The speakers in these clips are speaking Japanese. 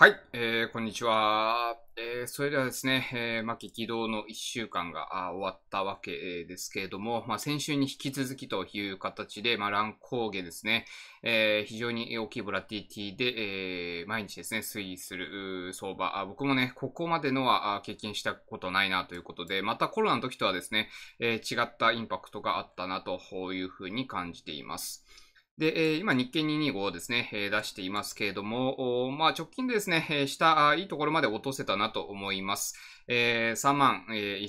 はい、えー、こんにちは。えー、それではですね、えー、巻起動の1週間が終わったわけですけれども、まあ、先週に引き続きという形で、まあ、乱高下ですね、えー、非常に大きいボラティティで、えー、毎日ですね、推移する相場あ。僕もね、ここまでのは経験したことないなということで、またコロナの時とはですね、えー、違ったインパクトがあったなというふうに感じています。で、え今日経225をですね、え出していますけれども、まあ直近でですね、え下、いいところまで落とせたなと思います。えー、3万、えー、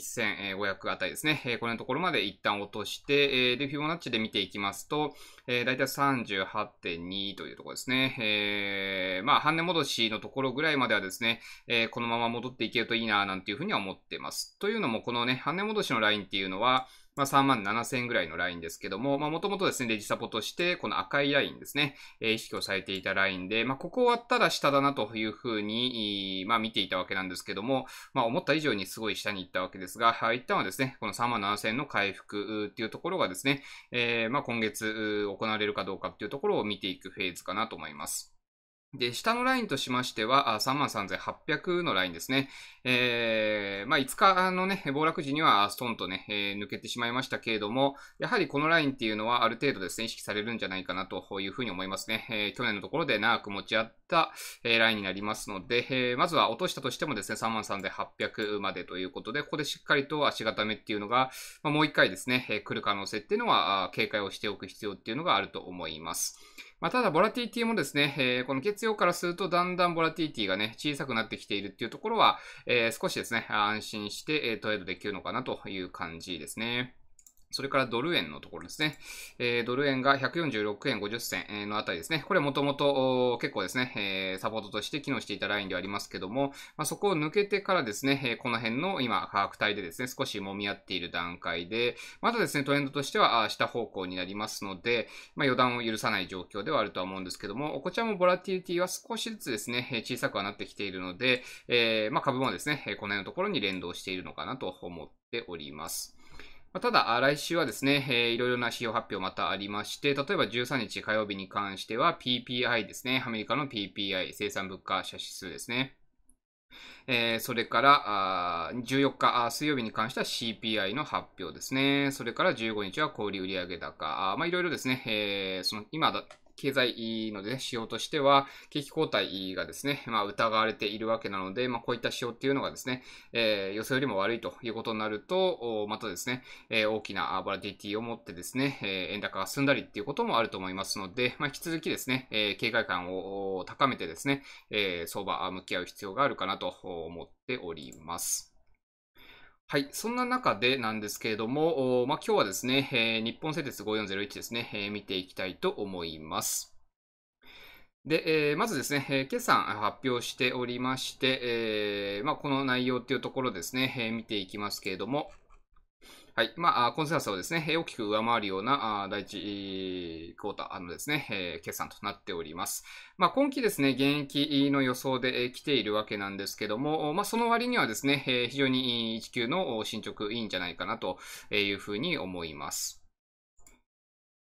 1500あたりですね、えー、このところまで一旦落として、えー、で、フィボナッチで見ていきますと、えー、だいたい38.2というところですね。えー、まあ、半値戻しのところぐらいまではですね、えー、このまま戻っていけるといいな、なんていうふうには思ってます。というのも、このね、半値戻しのラインっていうのは、まあ、3万7000円ぐらいのラインですけども、まあ、もともとですね、レジサポとして、この赤いラインですね、え意識をされていたラインで、まあ、ここ終わったら下だなというふうに、まあ、見ていたわけなんですけども、まあ、思った以上にすごい下に行ったわけですが、一旦はですね、この3万7000円の回復っていうところがですね、えー、まあ、今月行われるかどうかっていうところを見ていくフェーズかなと思います。で、下のラインとしましては、33,800のラインですね。えー、まあ、5日のね、暴落時にはストンとね、えー、抜けてしまいましたけれども、やはりこのラインっていうのはある程度ですね、意識されるんじゃないかなというふうに思いますね。えー、去年のところで長く持ち合った、えー、ラインになりますので、えー、まずは落としたとしてもですね、33,800までということで、ここでしっかりと足固めっていうのが、まあ、もう一回ですね、えー、来る可能性っていうのは、警戒をしておく必要っていうのがあると思います。まあ、ただ、ボラティティもですね、えー、この月曜からするとだんだんボラティティがね、小さくなってきているっていうところは、えー、少しですね、安心して、えトレードできるのかなという感じですね。それからドル円のところですね。えー、ドル円が146円50銭のあたりですね。これもともと結構ですね、えー、サポートとして機能していたラインではありますけども、まあ、そこを抜けてからですね、えー、この辺の今価格帯でですね、少し揉み合っている段階で、まだですね、トレンドとしては下方向になりますので、まあ、予断を許さない状況ではあるとは思うんですけども、こちらもボラティリティは少しずつですね、小さくはなってきているので、えー、まあ株もですね、この辺のところに連動しているのかなと思っております。まただ、来週はですね、えー、いろいろな指標発表またありまして、例えば13日火曜日に関しては PPI ですね。アメリカの PPI、生産物価者指数ですね。えー、それから、あ14日水曜日に関しては CPI の発表ですね。それから15日は小売売上高。あまあ、いろいろですね、えー、その今だ、経済ので、ね、指標としては、景気後退がですね、まあ、疑われているわけなので、まあ、こういった指標っていうのがですね、えー、予想よりも悪いということになると、またですね、えー、大きなバラディティを持ってですね、えー、円高が進んだりっていうこともあると思いますので、まあ、引き続きですね、えー、警戒感を高めてですね、えー、相場向き合う必要があるかなと思っております。はい。そんな中でなんですけれども、まあ、今日はですね、えー、日本製鉄5401ですね、えー、見ていきたいと思います。で、えー、まずですね、えー、今朝発表しておりまして、えーまあ、この内容っていうところですね、えー、見ていきますけれども、はい。まあ、コンセンサスをですね、大きく上回るような第1クォーターのですね、え決算となっております。まあ、今期ですね、現役の予想で来ているわけなんですけども、まあ、その割にはですね、非常に1級の進捗いいんじゃないかなというふうに思います。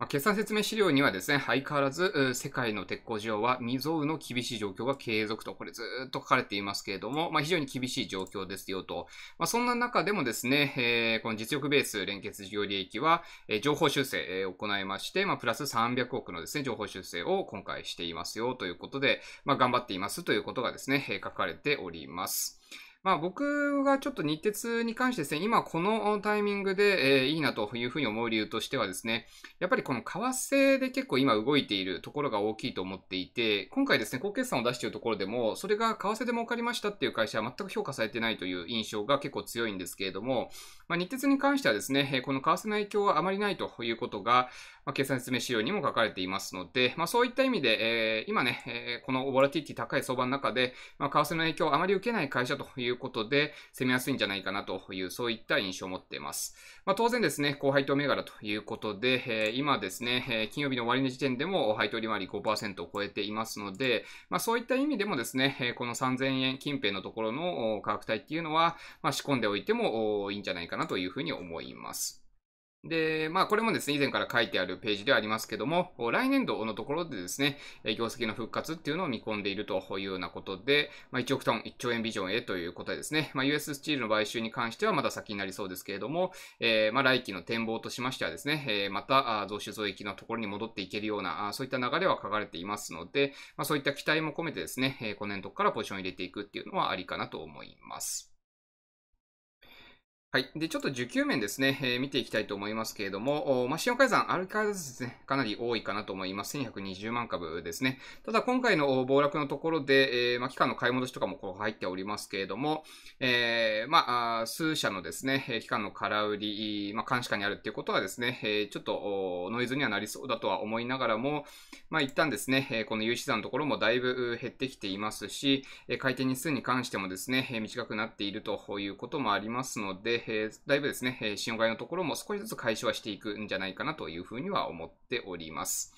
ま決算説明資料にはですね、相変わらず、世界の鉄鋼需要は未曾有の厳しい状況が継続と、これずっと書かれていますけれども、まあ、非常に厳しい状況ですよと。まあ、そんな中でもですね、えー、この実力ベース連結事業利益は、えー、情報修正を行いまして、まあ、プラス300億のですね、情報修正を今回していますよということで、まあ、頑張っていますということがですね、書かれております。まあ僕がちょっと日鉄に関してですね、今このタイミングで、えいいなというふうに思う理由としてはですね、やっぱりこの為替で結構今動いているところが大きいと思っていて、今回ですね、高決算を出しているところでも、それが為替で儲かりましたっていう会社は全く評価されてないという印象が結構強いんですけれども、まあ日鉄に関してはですね、この為替の影響はあまりないということが、まあ、決算説明資料にも書かれていますので、まあ、そういった意味で、えー、今ね、えー、このバラティティ高い相場の中で、まあ、為替の影響をあまり受けない会社ということで、攻めやすいんじゃないかなという、そういった印象を持っています。まあ、当然ですね、高配当銘柄ということで、えー、今ですね、えー、金曜日の終わりの時点でも配当利回り5%を超えていますので、まあ、そういった意味でもですね、えー、この3000円近辺のところの価格帯っていうのは、まあ、仕込んでおいてもいいんじゃないかなというふうに思います。で、まあこれもですね、以前から書いてあるページではありますけども、来年度のところでですね、業績の復活っていうのを見込んでいるというようなことで、まあ1億トン、1兆円ビジョンへということでですね、まあ US スチールの買収に関してはまだ先になりそうですけれども、えー、まあ来期の展望としましてはですね、えまた増収増益のところに戻っていけるような、そういった流れは書かれていますので、まあそういった期待も込めてですね、今年度からポジションを入れていくっていうのはありかなと思います。はい。で、ちょっと需給面ですね、えー、見ていきたいと思いますけれども、まあ、信用改ざん、あるわらずですね、かなり多いかなと思います。1120万株ですね。ただ、今回の暴落のところで、えー、まあ、期間の買い戻しとかもこう入っておりますけれども、えー、まあ、数社のですね、期間の空売り、まあ、監視下にあるっていうことはですね、えー、ちょっとノイズにはなりそうだとは思いながらも、まあ、一旦ですね、この融資産のところもだいぶ減ってきていますし、回転日数に関してもですね、短くなっているということもありますので、えだいぶですね、え信用買いのところも少しずつ解消はしていくんじゃないかなというふうには思っております。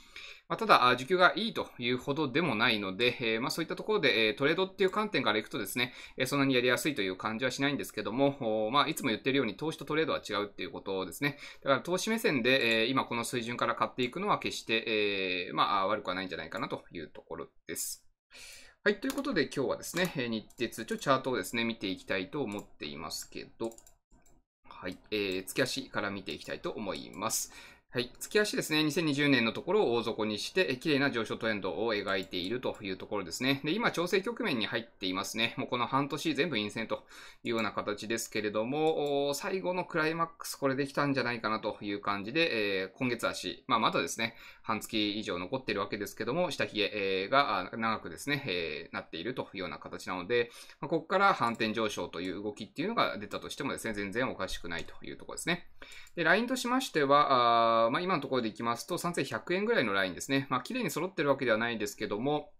まあ、ただ、需給がいいというほどでもないので、えー、まあ、そういったところで、えー、トレードっていう観点からいくとですね、えー、そんなにやりやすいという感じはしないんですけども、まあ、いつも言ってるように投資とトレードは違うっていうことですね。だから投資目線で、え今この水準から買っていくのは決して、えまあ、悪くはないんじゃないかなというところです。はい、ということで今日はですね、日鉄、ちょ、チャートをですね、見ていきたいと思っていますけど、はい。えー、月足から見ていきたいと思います。はい。月足ですね。2020年のところを大底にして、綺麗な上昇トレンドを描いているというところですね。で、今、調整局面に入っていますね。もうこの半年全部陰線というような形ですけれども、最後のクライマックスこれできたんじゃないかなという感じで、えー、今月足、まあまだですね、半月以上残っているわけですけども、下髭が長くですね、えー、なっているというような形なので、まあ、ここから反転上昇という動きっていうのが出たとしてもですね、全然おかしくないというところですね。で、ラインとしましては、まあ、今のところでいきますと、3100円ぐらいのラインですね。まあ、綺麗に揃ってるわけではないですけども、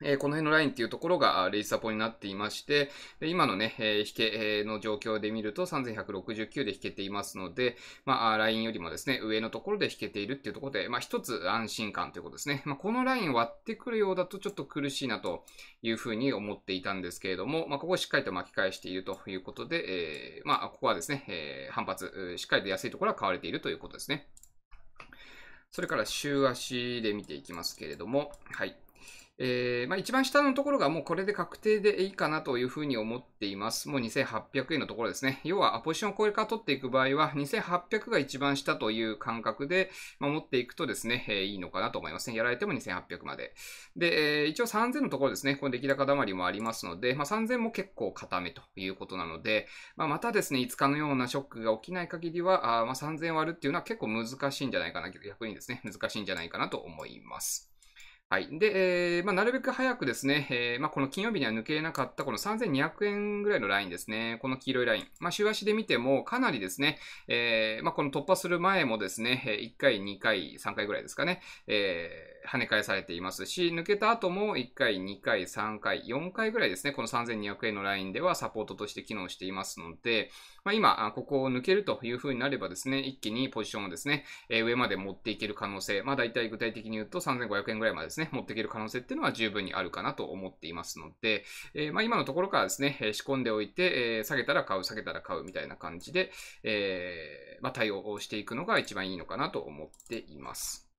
えこの辺のラインっていうところがレイサポになっていまして、今のね、え引けの状況で見ると3169で引けていますので、まあ、ラインよりもですね、上のところで引けているっていうところで、まあ、一つ安心感ということですね。まあ、このライン割ってくるようだとちょっと苦しいなというふうに思っていたんですけれども、まあ、ここをしっかりと巻き返しているということで、えー、まあ、ここはですね、えー、反発、しっかりと安いところは買われているということですね。それから週足で見ていきますけれども、はい。えー、まあ、一番下のところがもうこれで確定でいいかなというふうに思っています。もう2800円のところですね。要は、ポジションを超えるか取っていく場合は、2800が一番下という感覚で、ま持っていくとですね、えー、いいのかなと思いますね。やられても2800まで。で、えー、一応3000のところですね、この出来高溜まりもありますので、まあ、3000も結構固めということなので、まあ、またですね、5日のようなショックが起きない限りは、あま3000割るっていうのは結構難しいんじゃないかな、逆にですね、難しいんじゃないかなと思います。はい。で、えー、まあ、なるべく早くですね、えー、まあ、この金曜日には抜けなかったこの3200円ぐらいのラインですね。この黄色いライン。まあ、週足で見てもかなりですね、えー、まあ、この突破する前もですね、1回、2回、3回ぐらいですかね、えー、跳ね返されていますし、抜けた後も1回、2回、3回、4回ぐらいですね、この3200円のラインではサポートとして機能していますので、まあ、今、ここを抜けるという風になればですね、一気にポジションをですね、え上まで持っていける可能性、まあ大体具体的に言うと3500円ぐらいまでですね、持っていける可能性っていうのは十分にあるかなと思っていますので、えー、まあ今のところからですね、仕込んでおいて、え下げたら買う、下げたら買うみたいな感じで、えー、まあ対応していくのが一番いいのかなと思っています。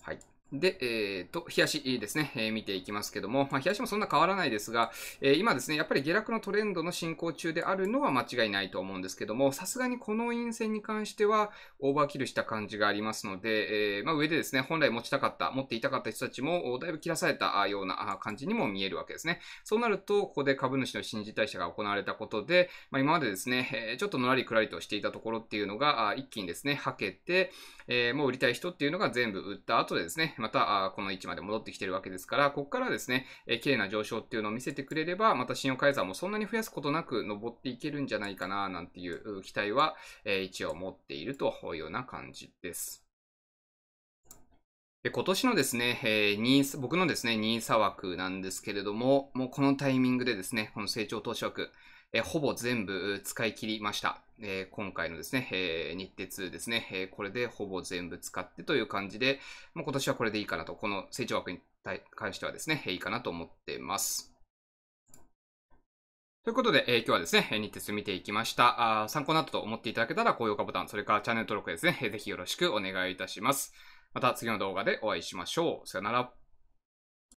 はい。で、えっ、ー、と、冷やしですね、えー、見ていきますけども、まあ、冷やしもそんな変わらないですが、えー、今ですね、やっぱり下落のトレンドの進行中であるのは間違いないと思うんですけども、さすがにこの陰線に関しては、オーバーキルした感じがありますので、えー、まあ、上でですね、本来持ちたかった、持っていたかった人たちも、だいぶ切らされたような感じにも見えるわけですね。そうなると、ここで株主の新事態謝が行われたことで、まあ、今までですね、えー、ちょっとのらりくらりとしていたところっていうのが、一気にですね、はけて、えー、もう売りたい人っていうのが全部売った後でですね、また、この位置まで戻ってきてるわけですから、ここからですね、え綺麗な上昇っていうのを見せてくれれば、また信用改ざんもそんなに増やすことなく登っていけるんじゃないかな、なんていう期待は、え一応持っているというような感じです。で今年のですね、えー、僕のですね、NISA 枠なんですけれども、もうこのタイミングでですね、この成長投資枠、えほぼ全部使い切りました。えー、今回のですね、えー、日鉄2ですね、えー、これでほぼ全部使ってという感じで、ま今年はこれでいいかなと、この成長枠に関してはですね、いいかなと思ってます。ということで、えー、今日はですね、日鉄見ていきました。あ参考になったと思っていただけたら、高評価ボタン、それからチャンネル登録ですね、ぜひよろしくお願いいたします。また次の動画でお会いしましょう。さよなら。